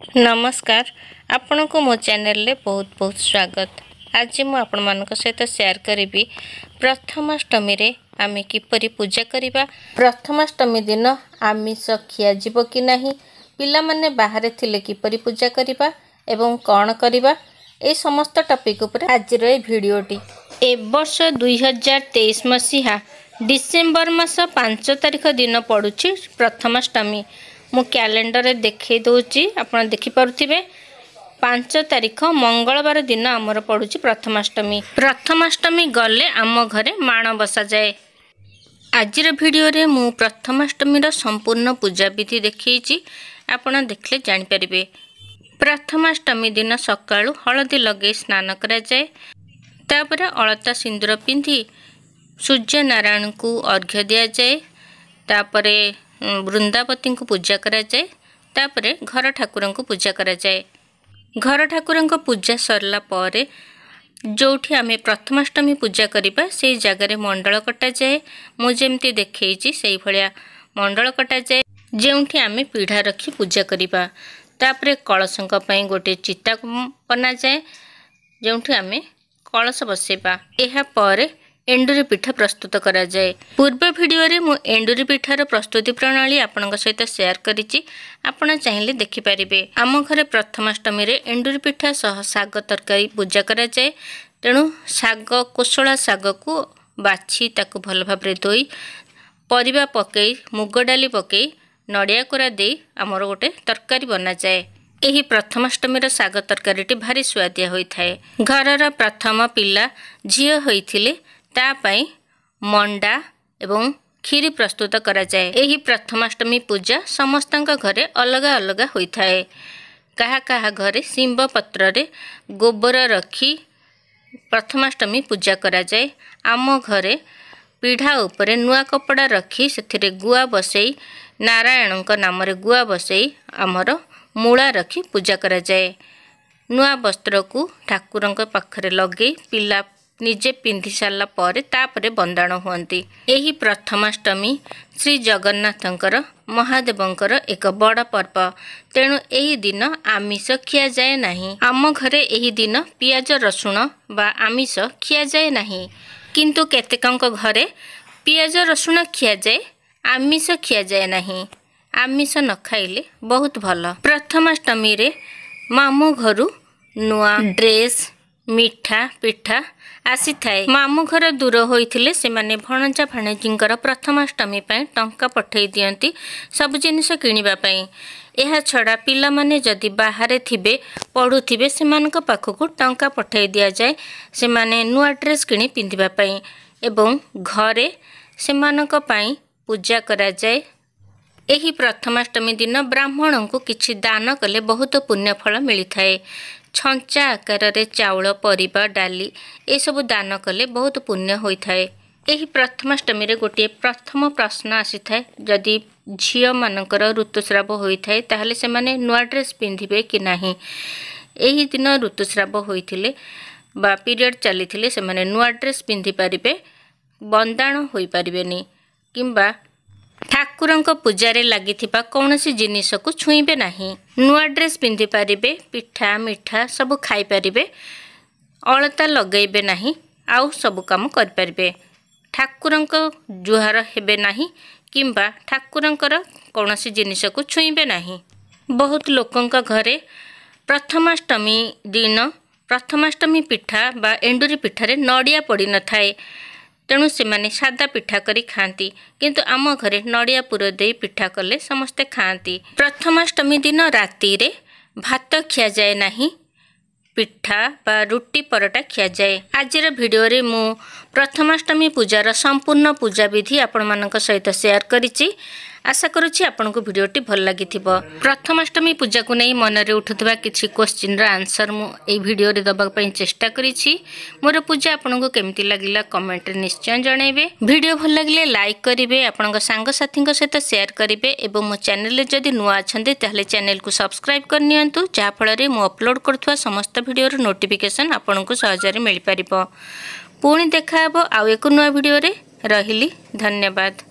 ନମସ୍କାର ଆପଣଙ୍କୁ ମୋ ଚ୍ୟାନେଲରେ ବହୁତ ବହୁତ ସ୍ୱାଗତ ଆଜି ମୁଁ ଆପଣମାନଙ୍କ ସହିତ ସେୟାର କରିବି ପ୍ରଥମାଷ୍ଟମୀରେ ଆମେ କିପରି ପୂଜା କରିବା ପ୍ରଥମାଷ୍ଟମୀ ଦିନ ଆମିଷ ଖିଆଯିବ କି ନାହିଁ ପିଲାମାନେ ବାହାରେ ଥିଲେ କିପରି ପୂଜା କରିବା ଏବଂ କ'ଣ କରିବା এই সমস্ত টপিক উপরে আজর এই ভিডিওটি এবর্ষ দুই হাজার তেইশ মসিহা ডিসেম্বর মাস পাঁচ তারিখ দিন পড়ুছি প্রথমাষ্টমী ମୁଁ କ୍ୟାଲେଣ୍ଡରରେ ଦେଖାଇ ଦେଉଛି ଆପଣ ଦେଖିପାରୁଥିବେ ପାଞ୍ଚ ତାରିଖ ମଙ୍ଗଳବାର ଦିନ ଆମର ପଡ଼ୁଛି ପ୍ରଥମାଷ୍ଟମୀ ପ୍ରଥମାଷ୍ଟମୀ ଗଲେ ଆମ ଘରେ ମାଣ ବସାଯାଏ ଆଜିର ଭିଡ଼ିଓରେ ମୁଁ ପ୍ରଥମାଷ୍ଟମୀର ସମ୍ପୂର୍ଣ୍ଣ ପୂଜାବିଧି ଦେଖାଇଛି ଆପଣ ଦେଖିଲେ ଜାଣିପାରିବେ ପ୍ରଥମାଷ୍ଟମୀ ଦିନ ସକାଳୁ ହଳଦୀ ଲଗାଇ ସ୍ନାନ କରାଯାଏ ତାପରେ ଅଳତା ସିନ୍ଦୁର ପିନ୍ଧି ସୂର୍ଯ୍ୟନାରାୟଣଙ୍କୁ ଅର୍ଘ୍ୟ ଦିଆଯାଏ ତାପରେ ବୃନ୍ଦାବତୀଙ୍କୁ ପୂଜା କରାଯାଏ ତାପରେ ଘର ଠାକୁରଙ୍କୁ ପୂଜା କରାଯାଏ ଘର ଠାକୁରଙ୍କ ପୂଜା ସରିଲା ପରେ ଯେଉଁଠି ଆମେ ପ୍ରଥମାଷ୍ଟମୀ ପୂଜା କରିବା ସେଇ ଜାଗାରେ ମଣ୍ଡଳ କଟାଯାଏ ମୁଁ ଯେମିତି ଦେଖେଇଛି ସେଇଭଳିଆ ମଣ୍ଡଳ କଟାଯାଏ ଯେଉଁଠି ଆମେ ପିଢ଼ା ରଖି ପୂଜା କରିବା ତାପରେ କଳସଙ୍କ ପାଇଁ ଗୋଟିଏ ଚିତା ବନାଯାଏ ଯେଉଁଠି ଆମେ କଳସ ବସେଇବା ଏହାପରେ ଏଣ୍ଡୁରି ପିଠା ପ୍ରସ୍ତୁତ କରାଯାଏ ପୂର୍ବ ଭିଡ଼ିଓରେ ମୁଁ ଏଣ୍ଡୁରି ପିଠାର ପ୍ରସ୍ତୁତି ପ୍ରଣାଳୀ ଆପଣଙ୍କ ସହିତ ସେୟାର କରିଛି ଆପଣ ଚାହିଁଲେ ଦେଖିପାରିବେ ଆମ ଘରେ ପ୍ରଥମାଷ୍ଟମୀରେ ଏଣ୍ଡୁରି ପିଠା ସହ ଶାଗ ତରକାରୀ ପୂଜା କରାଯାଏ ତେଣୁ ଶାଗ କୋଶଳା ଶାଗକୁ ବାଛି ତାକୁ ଭଲ ଭାବରେ ଧୋଇ ପରିବା ପକାଇ ମୁଗ ଡାଲି ପକାଇ ନଡ଼ିଆ କୋରା ଦେଇ ଆମର ଗୋଟେ ତରକାରୀ ବନାଯାଏ ଏହି ପ୍ରଥମାଷ୍ଟମୀର ଶାଗ ତରକାରୀଟି ଭାରି ସୁଆଦିଆ ହୋଇଥାଏ ଘରର ପ୍ରଥମ ପିଲା ଝିଅ ହୋଇଥିଲେ ତା ପାଇଁ ମଣ୍ଡା ଏବଂ କ୍ଷୀରି ପ୍ରସ୍ତୁତ କରାଯାଏ ଏହି ପ୍ରଥମାଷ୍ଟମୀ ପୂଜା ସମସ୍ତଙ୍କ ଘରେ ଅଲଗା ଅଲଗା ହୋଇଥାଏ କାହା କାହା ଘରେ ଶିମ୍ବ ପତ୍ରରେ ଗୋବର ରଖି ପ୍ରଥମାଷ୍ଟମୀ ପୂଜା କରାଯାଏ ଆମ ଘରେ ପିଢ଼ା ଉପରେ ନୂଆ କପଡ଼ା ରଖି ସେଥିରେ ଗୁଆ ବସେଇ ନାରାୟଣଙ୍କ ନାମରେ ଗୁଆ ବସେଇ ଆମର ମୂଳା ରଖି ପୂଜା କରାଯାଏ ନୂଆ ବସ୍ତ୍ରକୁ ଠାକୁରଙ୍କ ପାଖରେ ଲଗେଇ ପିଲା ନିଜେ ପିନ୍ଧି ସାରିଲା ପରେ ତାପରେ ବନ୍ଦାଣ ହୁଅନ୍ତି ଏହି ପ୍ରଥମାଷ୍ଟମୀ ଶ୍ରୀ ଜଗନ୍ନାଥଙ୍କର ମହାଦେବଙ୍କର ଏକ ବଡ଼ ପର୍ବ ତେଣୁ ଏହି ଦିନ ଆମିଷ ଖିଆଯାଏ ନାହିଁ ଆମ ଘରେ ଏହି ଦିନ ପିଆଜ ରସୁଣ ବା ଆମିଷ ଖିଆଯାଏ ନାହିଁ କିନ୍ତୁ କେତେକଙ୍କ ଘରେ ପିଆଜ ରସୁଣ ଖିଆଯାଏ ଆମିଷ ଖିଆଯାଏ ନାହିଁ ଆମିଷ ନ ଖାଇଲେ ବହୁତ ଭଲ ପ୍ରଥମାଷ୍ଟମୀରେ ମାମୁଁ ଘରୁ ନୂଆ ଡ୍ରେସ୍ ମିଠା ପିଠା ଆସିଥାଏ ମାମୁଁ ଘର ଦୂର ହୋଇଥିଲେ ସେମାନେ ଭଣଜା ଭାଣଜୀଙ୍କର ପ୍ରଥମାଷ୍ଟମୀ ପାଇଁ ଟଙ୍କା ପଠାଇ ଦିଅନ୍ତି ସବୁ ଜିନିଷ କିଣିବା ପାଇଁ ଏହା ଛଡ଼ା ପିଲାମାନେ ଯଦି ବାହାରେ ଥିବେ ପଢ଼ୁଥିବେ ସେମାନଙ୍କ ପାଖକୁ ଟଙ୍କା ପଠାଇ ଦିଆଯାଏ ସେମାନେ ନୂଆ ଡ୍ରେସ୍ କିଣି ପିନ୍ଧିବା ପାଇଁ ଏବଂ ଘରେ ସେମାନଙ୍କ ପାଇଁ ପୂଜା କରାଯାଏ ଏହି ପ୍ରଥମାଷ୍ଟମୀ ଦିନ ବ୍ରାହ୍ମଣଙ୍କୁ କିଛି ଦାନ କଲେ ବହୁତ ପୁଣ୍ୟଫଳ ମିଳିଥାଏ ଛଞ୍ଚା ଆକାରରେ ଚାଉଳ ପରିବା ଡାଲି ଏସବୁ ଦାନ କଲେ ବହୁତ ପୁଣ୍ୟ ହୋଇଥାଏ ଏହି ପ୍ରଥମାଷ୍ଟମୀରେ ଗୋଟିଏ ପ୍ରଥମ ପ୍ରଶ୍ନ ଆସିଥାଏ ଯଦି ଝିଅମାନଙ୍କର ଋତୁସ୍ରାବ ହୋଇଥାଏ ତାହେଲେ ସେମାନେ ନୂଆ ଡ୍ରେସ୍ ପିନ୍ଧିବେ କି ନାହିଁ ଏହି ଦିନ ଋତୁସ୍ରାବ ହୋଇଥିଲେ ବା ପିରିୟଡ଼୍ ଚାଲିଥିଲେ ସେମାନେ ନୂଆ ଡ୍ରେସ୍ ପିନ୍ଧିପାରିବେ ବନ୍ଦାଣ ହୋଇପାରିବେନି କିମ୍ବା ଠାକୁରଙ୍କ ପୂଜାରେ ଲାଗିଥିବା କୌଣସି ଜିନିଷକୁ ଛୁଇଁବେ ନାହିଁ ନୂଆ ଡ୍ରେସ୍ ପିନ୍ଧିପାରିବେ ପିଠା ମିଠା ସବୁ ଖାଇପାରିବେ ଅଳତା ଲଗାଇବେ ନାହିଁ ଆଉ ସବୁ କାମ କରିପାରିବେ ଠାକୁରଙ୍କ ଜୁହାର ହେବେ ନାହିଁ କିମ୍ବା ଠାକୁରଙ୍କର କୌଣସି ଜିନିଷକୁ ଛୁଇଁବେ ନାହିଁ ବହୁତ ଲୋକଙ୍କ ଘରେ ପ୍ରଥମାଷ୍ଟମୀ ଦିନ ପ୍ରଥମାଷ୍ଟମୀ ପିଠା ବା ଏଣ୍ଡୁରି ପିଠାରେ ନଡ଼ିଆ ପଡ଼ିନଥାଏ ତେଣୁ ସେମାନେ ସାଦା ପିଠା କରି ଖାଆନ୍ତି କିନ୍ତୁ ଆମ ଘରେ ନଡ଼ିଆ ପୁର ଦେଇ ପିଠା କଲେ ସମସ୍ତେ ଖାଆନ୍ତି ପ୍ରଥମାଷ୍ଟମୀ ଦିନ ରାତିରେ ଭାତ ଖିଆଯାଏ ନାହିଁ ପିଠା ବା ରୁଟି ପରଟା ଖିଆଯାଏ ଆଜିର ଭିଡ଼ିଓରେ ମୁଁ ପ୍ରଥମାଷ୍ଟମୀ ପୂଜାର ସମ୍ପୂର୍ଣ୍ଣ ପୂଜାବିଧି ଆପଣମାନଙ୍କ ସହିତ ସେୟାର କରିଛି ଆଶା କରୁଛି ଆପଣଙ୍କୁ ଭିଡ଼ିଓଟି ଭଲ ଲାଗିଥିବ ପ୍ରଥମାଷ୍ଟମୀ ପୂଜାକୁ ନେଇ ମନରେ ଉଠୁଥିବା କିଛି କ୍ୱେଶ୍ଚିନ୍ର ଆନ୍ସର୍ ମୁଁ ଏହି ଭିଡ଼ିଓରେ ଦେବା ପାଇଁ ଚେଷ୍ଟା କରିଛି ମୋର ପୂଜା ଆପଣଙ୍କୁ କେମିତି ଲାଗିଲା କମେଣ୍ଟରେ ନିଶ୍ଚୟ ଜଣାଇବେ ଭିଡ଼ିଓ ଭଲ ଲାଗିଲେ ଲାଇକ୍ କରିବେ ଆପଣଙ୍କ ସାଙ୍ଗସାଥୀଙ୍କ ସହିତ ସେୟାର କରିବେ ଏବଂ ମୋ ଚ୍ୟାନେଲରେ ଯଦି ନୂଆ ଅଛନ୍ତି ତାହେଲେ ଚ୍ୟାନେଲକୁ ସବସ୍କ୍ରାଇବ୍ କରିନିଅନ୍ତୁ ଯାହାଫଳରେ ମୁଁ ଅପଲୋଡ଼ କରୁଥିବା ସମସ୍ତ ଭିଡ଼ିଓର ନୋଟିଫିକେସନ୍ ଆପଣଙ୍କୁ ସହଜରେ ମିଳିପାରିବ ପୁଣି ଦେଖା ହେବ ଆଉ ଏକ ନୂଆ ଭିଡ଼ିଓରେ ରହିଲି ଧନ୍ୟବାଦ